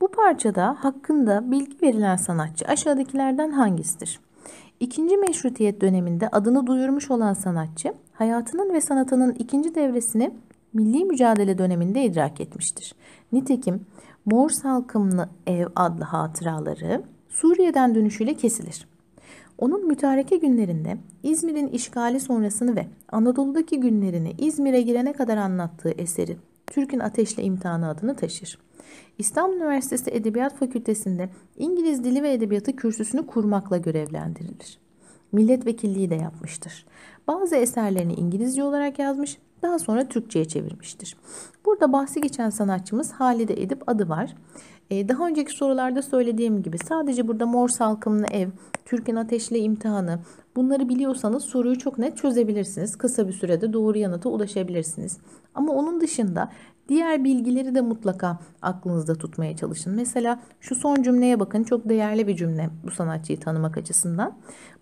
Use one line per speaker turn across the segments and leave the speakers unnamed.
Bu parçada hakkında bilgi verilen sanatçı aşağıdakilerden hangisidir? İkinci meşrutiyet döneminde adını duyurmuş olan sanatçı hayatının ve sanatının ikinci devresini milli mücadele döneminde idrak etmiştir. Nitekim Mor Salkımlı Ev adlı hatıraları Suriye'den dönüşüyle kesilir. Onun mütareke günlerinde İzmir'in işgali sonrasını ve Anadolu'daki günlerini İzmir'e girene kadar anlattığı eseri Türk'ün Ateşle İmtihanı adını taşır. İstanbul Üniversitesi Edebiyat Fakültesi'nde İngiliz Dili ve Edebiyatı kürsüsünü kurmakla görevlendirilir. Milletvekilliği de yapmıştır. Bazı eserlerini İngilizce olarak yazmış, daha sonra Türkçe'ye çevirmiştir. Burada bahsi geçen sanatçımız Halide Edip adı var. Ee, daha önceki sorularda söylediğim gibi sadece burada mor salkımlı ev, Türkan Ateşli imtihanı bunları biliyorsanız soruyu çok net çözebilirsiniz. Kısa bir sürede doğru yanıta ulaşabilirsiniz. Ama onun dışında diğer bilgileri de mutlaka aklınızda tutmaya çalışın. Mesela şu son cümleye bakın çok değerli bir cümle bu sanatçıyı tanımak açısından.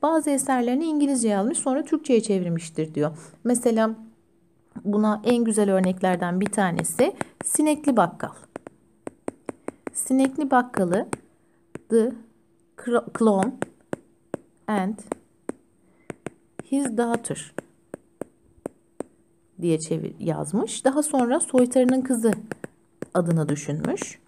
Bazı eserlerini İngilizce almış sonra Türkçe'ye çevirmiştir diyor. Mesela buna en güzel örneklerden bir tanesi sinekli bakkal. Sinekli Bakkalı, The clone and His Daughter diye çevir yazmış. Daha sonra soytarının kızı adını düşünmüş.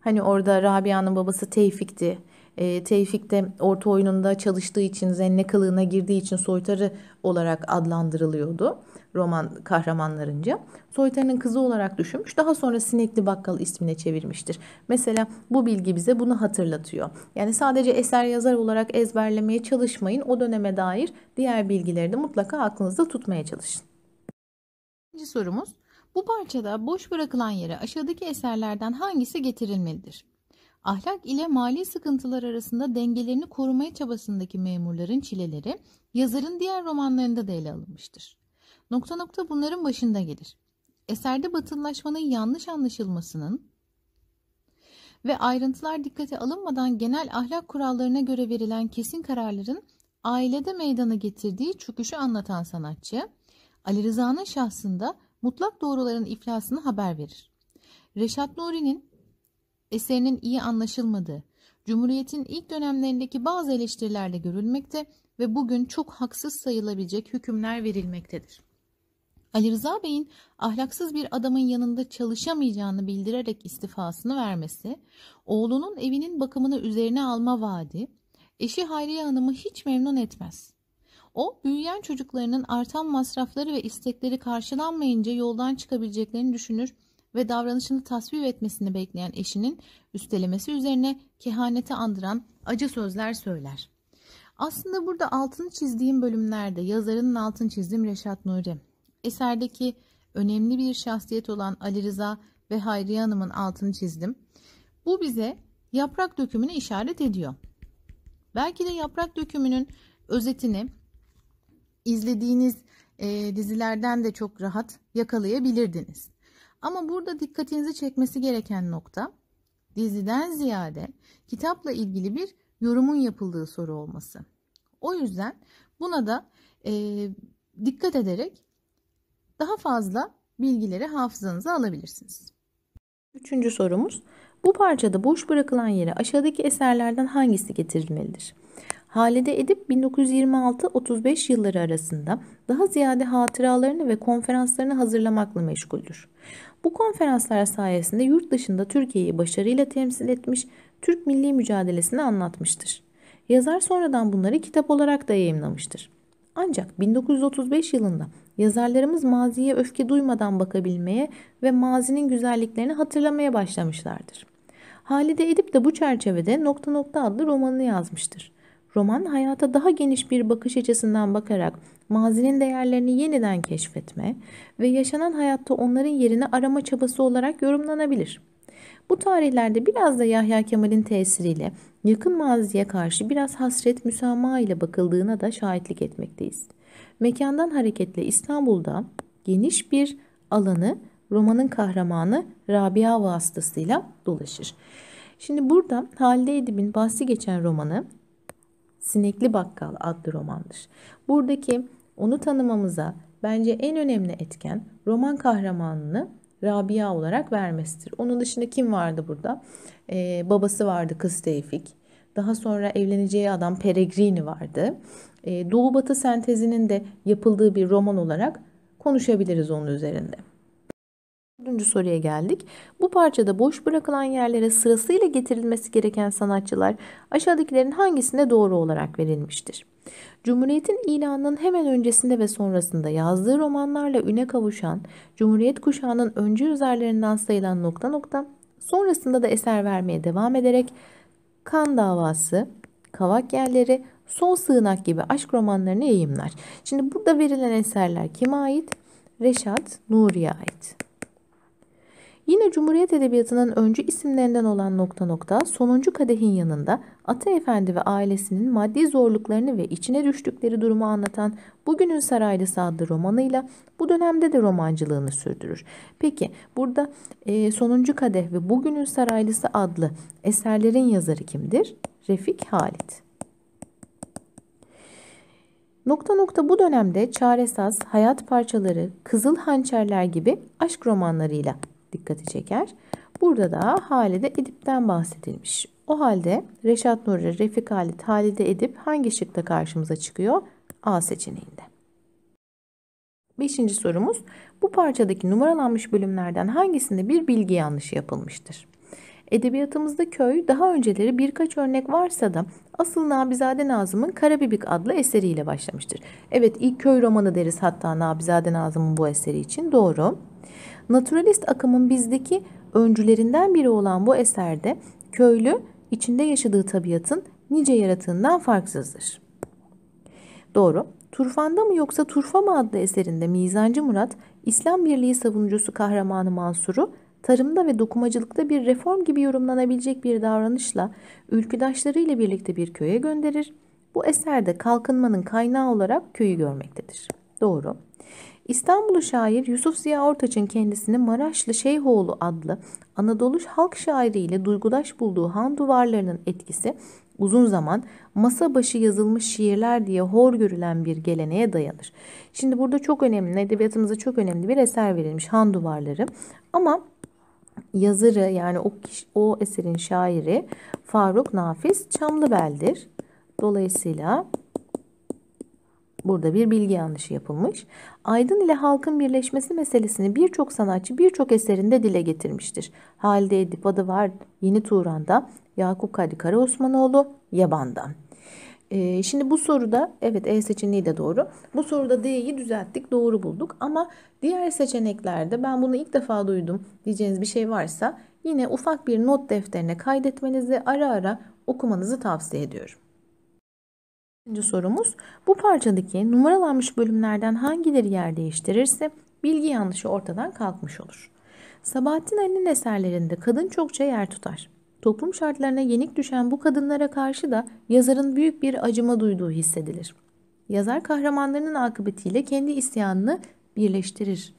Hani orada Rabia'nın babası Tevfik'ti. E, Tevfik de orta oyununda çalıştığı için zenne kılığına girdiği için soytarı olarak adlandırılıyordu roman kahramanlarınca. Soytarı'nın kızı olarak düşünmüş. Daha sonra Sinekli Bakkal ismine çevirmiştir. Mesela bu bilgi bize bunu hatırlatıyor. Yani sadece eser yazar olarak ezberlemeye çalışmayın. O döneme dair diğer bilgileri de mutlaka aklınızda tutmaya çalışın. İkinci sorumuz. Bu parçada boş bırakılan yere aşağıdaki eserlerden hangisi getirilmelidir? Ahlak ile mali sıkıntılar arasında dengelerini korumaya çabasındaki memurların çileleri yazarın diğer romanlarında da ele alınmıştır. Nokta nokta bunların başında gelir. Eserde batılılaşmanın yanlış anlaşılmasının ve ayrıntılar dikkate alınmadan genel ahlak kurallarına göre verilen kesin kararların ailede meydana getirdiği çöküşü anlatan sanatçı, Ali Rıza'nın şahsında mutlak doğruların iflasını haber verir. Reşat Nuri'nin eserinin iyi anlaşılmadığı, Cumhuriyet'in ilk dönemlerindeki bazı eleştirilerle görülmekte ve bugün çok haksız sayılabilecek hükümler verilmektedir. Ali Rıza Bey'in ahlaksız bir adamın yanında çalışamayacağını bildirerek istifasını vermesi, oğlunun evinin bakımını üzerine alma vaadi, eşi Hayriye Hanım'ı hiç memnun etmez. O, büyüyen çocuklarının artan masrafları ve istekleri karşılanmayınca yoldan çıkabileceklerini düşünür ve davranışını tasvip etmesini bekleyen eşinin üstelemesi üzerine kehanete andıran acı sözler söyler. Aslında burada altını çizdiğim bölümlerde yazarının altını çizdim Reşat Nuri, eserdeki önemli bir şahsiyet olan Ali Rıza ve Hayriye Hanım'ın altını çizdim. Bu bize yaprak dökümünü işaret ediyor. Belki de yaprak dökümünün özetini izlediğiniz e, dizilerden de çok rahat yakalayabilirdiniz. Ama burada dikkatinizi çekmesi gereken nokta diziden ziyade kitapla ilgili bir yorumun yapıldığı soru olması. O yüzden buna da e, dikkat ederek daha fazla bilgileri hafızanıza alabilirsiniz. Üçüncü sorumuz. Bu parçada boş bırakılan yere aşağıdaki eserlerden hangisi getirilmelidir? Halide Edip 1926-35 yılları arasında daha ziyade hatıralarını ve konferanslarını hazırlamakla meşguldür. Bu konferanslar sayesinde yurt dışında Türkiye'yi başarıyla temsil etmiş, Türk milli mücadelesini anlatmıştır. Yazar sonradan bunları kitap olarak da yayımlamıştır. Ancak 1935 yılında yazarlarımız maziye öfke duymadan bakabilmeye ve mazinin güzelliklerini hatırlamaya başlamışlardır. Halide Edip de bu çerçevede Nokta Nokta adlı romanını yazmıştır roman hayata daha geniş bir bakış açısından bakarak mazinin değerlerini yeniden keşfetme ve yaşanan hayatta onların yerini arama çabası olarak yorumlanabilir. Bu tarihlerde biraz da Yahya Kemal'in tesiriyle yakın maziye karşı biraz hasret müsamaha ile bakıldığına da şahitlik etmekteyiz. Mekandan hareketle İstanbul'da geniş bir alanı romanın kahramanı Rabia vasıtasıyla dolaşır. Şimdi burada Halide Edip'in bahsi geçen romanı Sinekli Bakkal adlı romandır. Buradaki onu tanımamıza bence en önemli etken roman kahramanını Rabia olarak vermesidir. Onun dışında kim vardı burada? Ee, babası vardı kız Tevfik. Daha sonra evleneceği adam Peregrini vardı. Ee, Doğu Batı sentezinin de yapıldığı bir roman olarak konuşabiliriz onun üzerinde. Dördüncü soruya geldik. Bu parçada boş bırakılan yerlere sırasıyla getirilmesi gereken sanatçılar aşağıdakilerin hangisinde doğru olarak verilmiştir? Cumhuriyet'in ilanının hemen öncesinde ve sonrasında yazdığı romanlarla üne kavuşan, Cumhuriyet kuşağının öncü üzerlerinden sayılan nokta nokta, sonrasında da eser vermeye devam ederek kan davası, kavak yerleri, son sığınak gibi aşk romanlarını yayımlar. Şimdi burada verilen eserler kime ait? Reşat Nuri'ye ait. Yine Cumhuriyet Edebiyatı'nın öncü isimlerinden olan nokta nokta sonuncu kadehin yanında Ata Efendi ve ailesinin maddi zorluklarını ve içine düştükleri durumu anlatan Bugünün Saraylısı adlı romanıyla bu dönemde de romancılığını sürdürür. Peki burada e, Sonuncu Kadeh ve Bugünün Saraylısı adlı eserlerin yazarı kimdir? Refik Halit. Nokta nokta bu dönemde Çaresaz, Hayat Parçaları, Kızıl Hançerler gibi aşk romanlarıyla dikkati çeker. Burada da Halide Edip'ten bahsedilmiş. O halde Reşat Nuri, Refik Halit, Halide Edip hangi şıkta karşımıza çıkıyor? A seçeneğinde. Beşinci sorumuz bu parçadaki numaralanmış bölümlerden hangisinde bir bilgi yanlışı yapılmıştır? Edebiyatımızda köy daha önceleri birkaç örnek varsa da asıl Nabizade Nazım'ın Karabibik adlı eseriyle başlamıştır. Evet ilk köy romanı deriz hatta Nabizade Nazım'ın bu eseri için doğru. Naturalist akımın bizdeki öncülerinden biri olan bu eserde köylü içinde yaşadığı tabiatın nice yaratığından farksızdır. Doğru. Turfanda mı yoksa Turfa mı adlı eserinde Mizancı Murat, İslam Birliği savunucusu kahramanı Mansur'u tarımda ve dokumacılıkta bir reform gibi yorumlanabilecek bir davranışla ülküdaşlarıyla birlikte bir köye gönderir. Bu eserde kalkınmanın kaynağı olarak köyü görmektedir. Doğru. İstanbul'u şair Yusuf Ziya Ortaç'ın kendisini Maraşlı Şeyhoğlu adlı Anadolu halk şairi ile duygudaş bulduğu han duvarlarının etkisi uzun zaman masa başı yazılmış şiirler diye hor görülen bir geleneğe dayanır. Şimdi burada çok önemli, edebiyatımıza çok önemli bir eser verilmiş han duvarları. Ama yazarı yani o, kişi, o eserin şairi Faruk Nafiz Çamlıbel'dir. Dolayısıyla Burada bir bilgi yanlışı yapılmış. Aydın ile halkın birleşmesi meselesini birçok sanatçı birçok eserinde dile getirmiştir. Halide Edip adı var Yeni Turan'da, Yakup Kadri Karaosmanoğlu Yaban'da. Ee, şimdi bu soruda evet E seçeneği de doğru. Bu soruda D'yi düzelttik doğru bulduk ama diğer seçeneklerde ben bunu ilk defa duydum diyeceğiniz bir şey varsa yine ufak bir not defterine kaydetmenizi ara ara okumanızı tavsiye ediyorum. İkinci sorumuz bu parçadaki numaralanmış bölümlerden hangileri yer değiştirirse bilgi yanlışı ortadan kalkmış olur. Sabahattin Ali'nin eserlerinde kadın çokça yer tutar. Toplum şartlarına yenik düşen bu kadınlara karşı da yazarın büyük bir acıma duyduğu hissedilir. Yazar kahramanlarının akıbetiyle kendi isyanını birleştirir.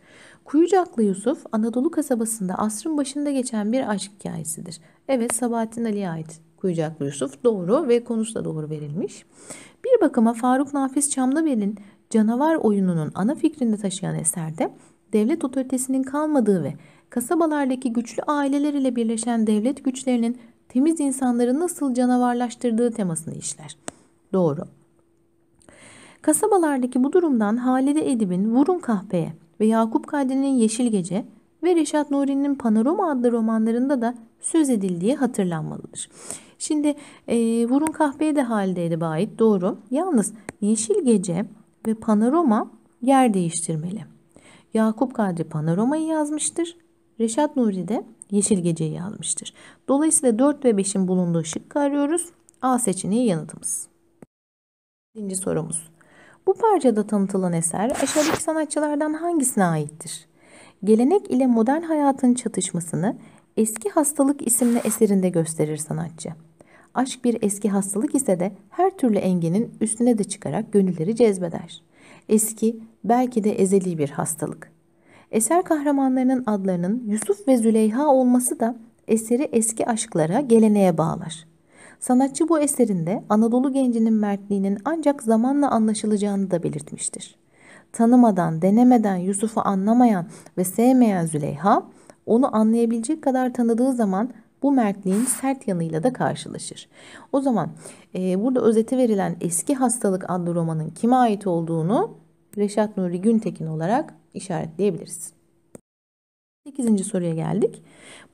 Kuyucaklı Yusuf Anadolu kasabasında asrın başında geçen bir aşk hikayesidir. Evet Sabahattin Ali'ye ait. Kuyucaklı Yusuf doğru ve konusu da doğru verilmiş. Bir bakıma Faruk Nafiz Çamlıbel'in canavar oyununun ana fikrini taşıyan eserde devlet otoritesinin kalmadığı ve kasabalardaki güçlü aileler ile birleşen devlet güçlerinin temiz insanları nasıl canavarlaştırdığı temasını işler. Doğru. Kasabalardaki bu durumdan Halide Edip'in Vurun Kahpeye ve Yakup Kadri'nin Yeşil Gece ve Reşat Nuri'nin Panorama adlı romanlarında da söz edildiği hatırlanmalıdır. Şimdi e, vurun kahveye de halde edip ait doğru. Yalnız yeşil gece ve panorama yer değiştirmeli. Yakup Kadri panoramayı yazmıştır. Reşat Nuri de yeşil geceyi yazmıştır. Dolayısıyla 4 ve 5'in bulunduğu şıkkı arıyoruz. A seçeneği yanıtımız. İkinci sorumuz. Bu parçada tanıtılan eser aşağıdaki sanatçılardan hangisine aittir? Gelenek ile modern hayatın çatışmasını Eski Hastalık isimli eserinde gösterir sanatçı. Aşk bir eski hastalık ise de her türlü engenin üstüne de çıkarak gönülleri cezbeder. Eski, belki de ezeli bir hastalık. Eser kahramanlarının adlarının Yusuf ve Züleyha olması da eseri eski aşklara, geleneğe bağlar. Sanatçı bu eserinde Anadolu gencinin mertliğinin ancak zamanla anlaşılacağını da belirtmiştir. Tanımadan, denemeden Yusuf'u anlamayan ve sevmeyen Züleyha, onu anlayabilecek kadar tanıdığı zaman bu mertliğin sert yanıyla da karşılaşır. O zaman e, burada özeti verilen Eski Hastalık adlı romanın kime ait olduğunu Reşat Nuri Güntekin olarak işaretleyebiliriz. 8. soruya geldik.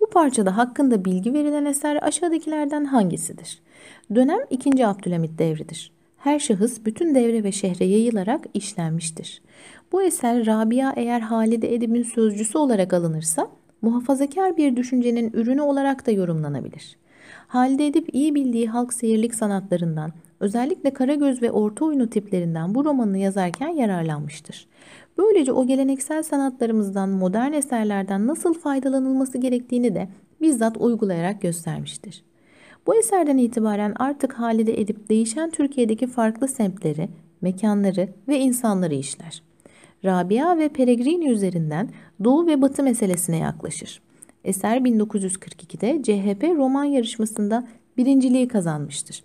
Bu parçada hakkında bilgi verilen eser aşağıdakilerden hangisidir? Dönem 2. Abdülhamit devridir. Her şahıs bütün devre ve şehre yayılarak işlenmiştir. Bu eser Rabia eğer Halide Edip'in sözcüsü olarak alınırsa muhafazakar bir düşüncenin ürünü olarak da yorumlanabilir. Halide edip iyi bildiği halk seyirlik sanatlarından, özellikle Karagöz ve Orta Oyunu tiplerinden bu romanını yazarken yararlanmıştır. Böylece o geleneksel sanatlarımızdan, modern eserlerden nasıl faydalanılması gerektiğini de bizzat uygulayarak göstermiştir. Bu eserden itibaren artık Halide Edip değişen Türkiye'deki farklı semtleri, mekanları ve insanları işler. Rabia ve Peregrini üzerinden Doğu ve Batı meselesine yaklaşır. Eser 1942'de CHP roman yarışmasında birinciliği kazanmıştır.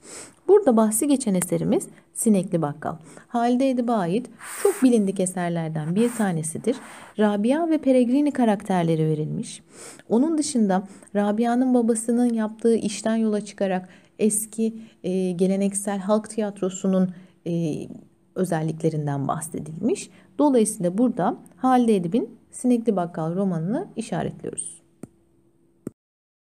Burada bahsi geçen eserimiz Sinekli Bakkal. Halide Edip'e ait çok bilindik eserlerden bir tanesidir. Rabia ve Peregrini karakterleri verilmiş. Onun dışında Rabia'nın babasının yaptığı işten yola çıkarak eski e, geleneksel halk tiyatrosunun e, özelliklerinden bahsedilmiş. Dolayısıyla burada Halide Edip'in Sinekli Bakkal romanını işaretliyoruz.